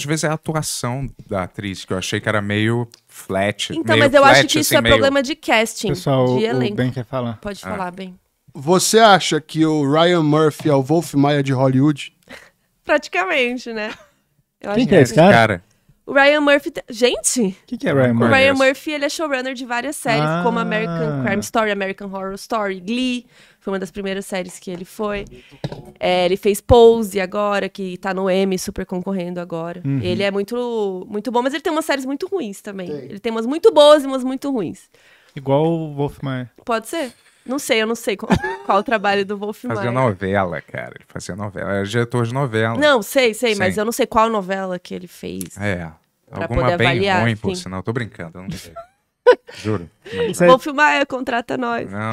Às vezes é a atuação da atriz, que eu achei que era meio flat. Então, meio mas eu flat, acho que isso assim, é meio... problema de casting, Pessoal, de elenco. O ben quer falar. Pode ah. falar, Ben. Você acha que o Ryan Murphy é o Wolf Maia de Hollywood? Praticamente, né? Eu Quem que é esse cara? cara? O Ryan Murphy. Gente! O que, que é Ryan Murphy? O Ryan Murphy ele é showrunner de várias séries, ah. como American Crime Story, American Horror Story, Glee. Foi uma das primeiras séries que ele foi. É, ele fez Pose agora, que tá no M, super concorrendo agora. Uhum. Ele é muito, muito bom, mas ele tem umas séries muito ruins também. Sim. Ele tem umas muito boas e umas muito ruins. Igual o Wolfman. Pode ser. Não sei, eu não sei qual, qual o trabalho do Wolf Fazia novela, cara. Ele fazia novela. Era diretor de novela. Não, sei, sei, Sim. mas eu não sei qual novela que ele fez. É. Pra Alguma poder bem avaliar, ruim, por sinal. Tô brincando, eu não sei. Juro. Mas... Vou filmar, é, contrata nós. Não.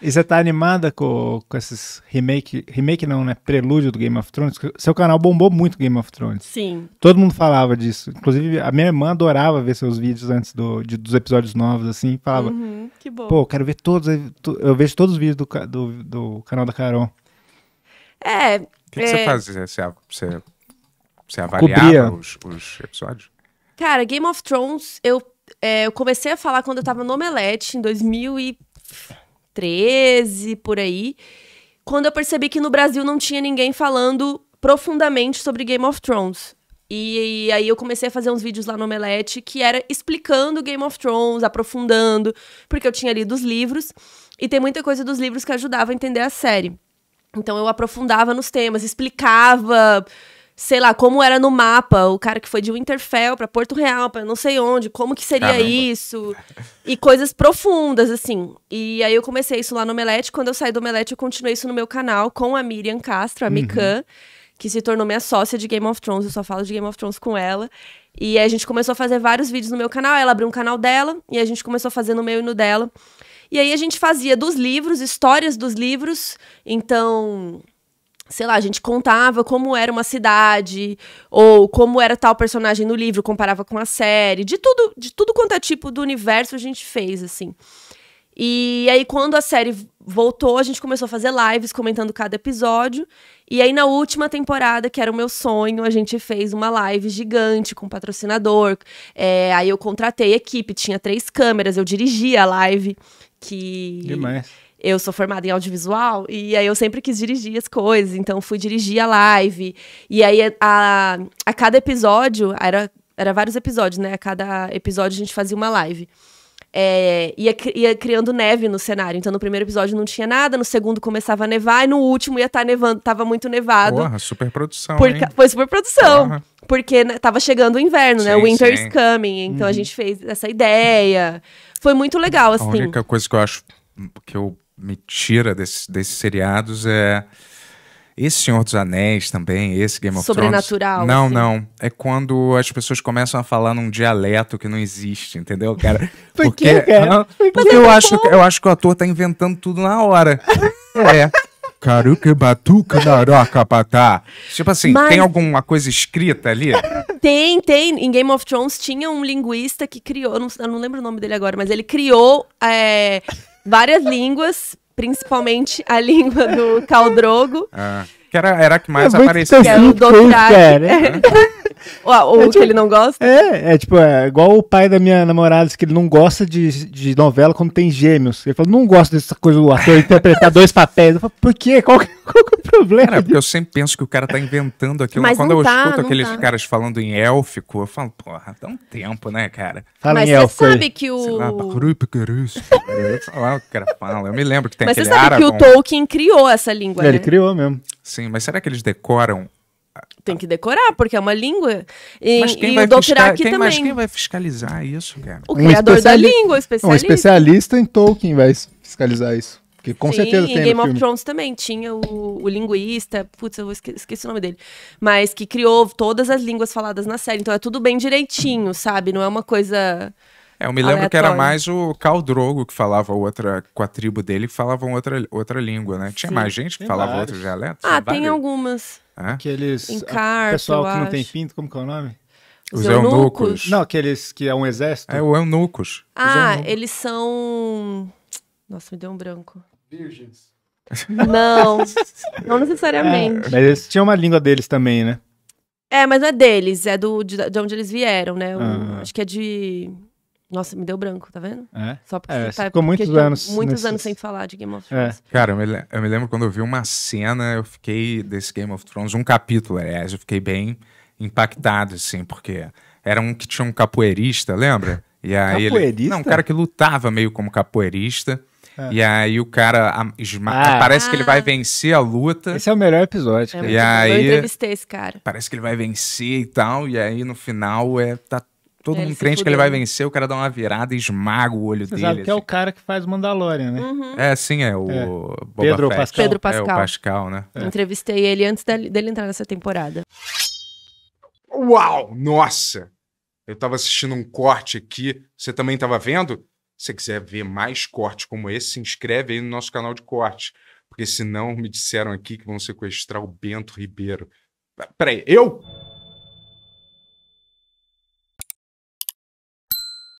E você tá animada com, com esses remake, remake não, né? Prelúdio do Game of Thrones. Seu canal bombou muito Game of Thrones. Sim. Todo mundo falava disso. Inclusive, a minha irmã adorava ver seus vídeos antes do, de, dos episódios novos, assim, falava. Uhum, que bom. Pô, quero ver todos. Eu vejo todos os vídeos do, do, do canal da Carol. É. O que, que é... você fazia? Você, você, avaliava os, os episódios? Cara, Game of Thrones, eu, é, eu comecei a falar quando eu tava no Omelete, em 2013, por aí. Quando eu percebi que no Brasil não tinha ninguém falando profundamente sobre Game of Thrones. E, e, aí eu comecei a fazer uns vídeos lá no Omelete que era explicando Game of Thrones, aprofundando, porque eu tinha lido os livros e tem muita coisa dos livros que ajudava a entender a série. Então eu aprofundava nos temas, explicava sei lá, como era no mapa, o cara que foi de Winterfell para Porto Real, para não sei onde, como que seria Caramba. isso? E coisas profundas, assim. E aí eu comecei isso lá no Omelete. Quando eu saí do Omelete, eu continuei isso no meu canal com a Miriam Castro, a uhum. Mikan, que se tornou minha sócia de Game of Thrones. Eu só falo de Game of Thrones com ela. E a gente começou a fazer vários vídeos no meu canal. Ela abriu um canal dela e a gente começou a fazer no meu e no dela. E aí a gente fazia dos livros, histórias dos livros. Então, sei lá, a gente contava como era uma cidade, ou como era tal personagem no livro, comparava com a série, de tudo, de tudo quanto é tipo do universo a gente fez, assim. E aí, quando a série voltou, a gente começou a fazer lives comentando cada episódio. E aí, na última temporada, que era o meu sonho, a gente fez uma live gigante com um patrocinador. É, aí eu contratei equipe, tinha três câmeras, eu dirigia a live. Que. Demais eu sou formada em audiovisual e aí eu sempre quis dirigir as coisas, então fui dirigir a live. E aí a, a cada episódio, era, era vários episódios, né? A cada episódio a gente fazia uma live. É, ia, ia criando neve no cenário. Então, no primeiro episódio não tinha nada, no segundo começava a nevar, e no último ia estar tá nevando, tava muito nevado. Porra, super produção. Por, foi super produção. Porra. Porque né, tava chegando o inverno, né? sim, né? Winter is coming. Então uhum. a gente fez essa ideia. Foi muito legal, assim. A única coisa que eu acho que eu me tira desse, desses seriados é esse Senhor dos Anéis também, esse Game of Thrones. Sobrenatural. Não, assim. não. É quando as pessoas começam a falar num dialeto que não existe, entendeu, cara? Por porque, cara? Não, porque, porque eu, acho, eu acho que o ator tá inventando tudo na hora. é. Caruca, batuca, naroca, patá. Tipo assim, Mas... tem alguma coisa escrita ali? Tem, tem. Em Game of Thrones tinha um linguista que criou, não, eu não lembro o nome dele agora, mas ele criou é, várias línguas, principalmente a língua do Caldrogo. Ah, que era, era a que mais é aparecia. Que era o Dothraki. Ou, é, tipo, que ele não gosta? É, é tipo, é igual o pai da minha namorada, que ele não gosta de, de novela quando tem gêmeos. Ele falou, não gosto dessa coisa do ator interpretar dois papéis. Eu falo, por quê? Qual que, qual que é o problema? Cara, é porque eu sempre penso que o cara tá inventando aquilo. Mas quando eu tá, escuto aqueles tá. caras falando em élfico, eu falo, porra, dá um tempo, né, cara? Fala Mas você sabe que o... Sei lá, sei lá o que o cara fala. Eu me lembro que tem Mas você sabe que o Tolkien criou essa língua, é, né? Ele criou mesmo. Sim, mas será que eles decoram tem tá. que decorar, porque é uma língua. E, Mas quem, vai, fiscal... quem, mas quem vai fiscalizar isso, cara? O um criador da língua, o especialista. Um especialista em Tolkien vai fiscalizar isso. porque com Sim, certeza tem. E Game of filme. Thrones também tinha o, o linguista, putz, eu esque esqueci o nome dele, mas que criou todas as línguas faladas na série. Então é tudo bem direitinho, sabe? Não é uma coisa. É, eu me lembro que era mais o Caldrogo Drogo que falava outra, com a tribo dele, que falavam outra, outra língua, né? Tinha Sim, mais gente que falava vários. outros dialetos? Ah, tem vários. algumas. Hã? Que eles. pessoal que não tem pinto, como que é o nome? Os, Os eunucos. eunucos. Não, aqueles que é um exército. É o eunucos. Ah, eunucos. eles são. Nossa, me deu um branco. Virgens. Não, não necessariamente. É, mas eles tinham uma língua deles também, né? É, mas não é deles, é do, de, de onde eles vieram, né? O, ah. Acho que é de nossa, me deu branco, tá vendo? É. Só porque é, tá, ficou muitos anos. Muitos nesses... anos sem falar de Game of é. Thrones. É. Cara, eu me, eu me, lembro quando eu vi uma cena, eu fiquei desse Game of Thrones, um capítulo, aliás, eu fiquei bem impactado, assim, porque era um que tinha um capoeirista, lembra? E aí capoeirista? Ele... Não, um cara que lutava meio como capoeirista. É. E aí o cara esma... ah. parece que ele vai ah. vencer a luta. Esse é o melhor episódio. É e aí... Eu entrevistei esse cara. Parece que ele vai vencer e tal. E aí no final é tá Todo ele mundo crente que ele vai vencer, o cara dá uma virada e esmaga o olho Você dele. Sabe que assim. é o assim. cara que faz Mandalorian, né? Uhum. É, sim, é o é. Pedro Fett. Pascal. Pedro Pascal. É o Pascal, né? É. Entrevistei ele antes dele entrar nessa temporada. Uau! Nossa! Eu tava assistindo um corte aqui. Você também tava vendo? Se você quiser ver mais cortes como esse, se inscreve aí no nosso canal de cortes. Porque senão me disseram aqui que vão sequestrar o Bento Ribeiro. Peraí, eu?